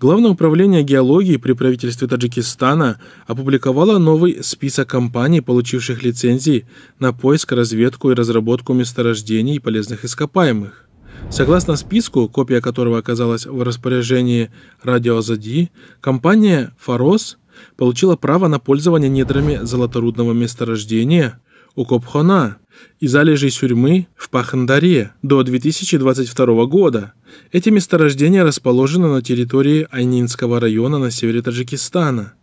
Главное управление геологии при правительстве Таджикистана опубликовало новый список компаний, получивших лицензии на поиск, разведку и разработку месторождений и полезных ископаемых. Согласно списку, копия которого оказалась в распоряжении Радио Зади, компания «Фарос» получила право на пользование недрами золоторудного месторождения, у Копхона и залежей Сюрьмы в Пахандаре до 2022 года. Эти месторождения расположены на территории Айнинского района на севере Таджикистана.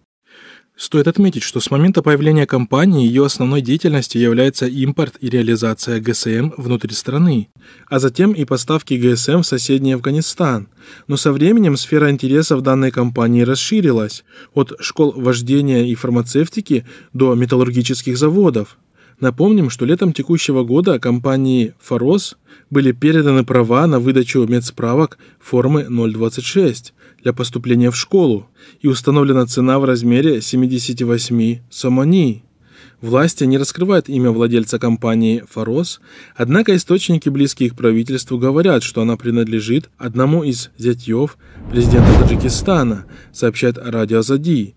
Стоит отметить, что с момента появления компании ее основной деятельностью является импорт и реализация ГСМ внутри страны, а затем и поставки ГСМ в соседний Афганистан. Но со временем сфера интересов данной компании расширилась от школ вождения и фармацевтики до металлургических заводов. Напомним, что летом текущего года компании «Форос» были переданы права на выдачу медсправок формы 026 для поступления в школу и установлена цена в размере 78 сомоний. Власти не раскрывают имя владельца компании «Форос», однако источники, близкие к правительству, говорят, что она принадлежит одному из зятьев президента Таджикистана, сообщает радио «Зади».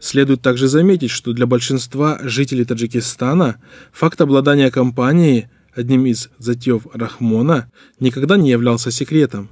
Следует также заметить, что для большинства жителей Таджикистана факт обладания компанией одним из затев Рахмона никогда не являлся секретом.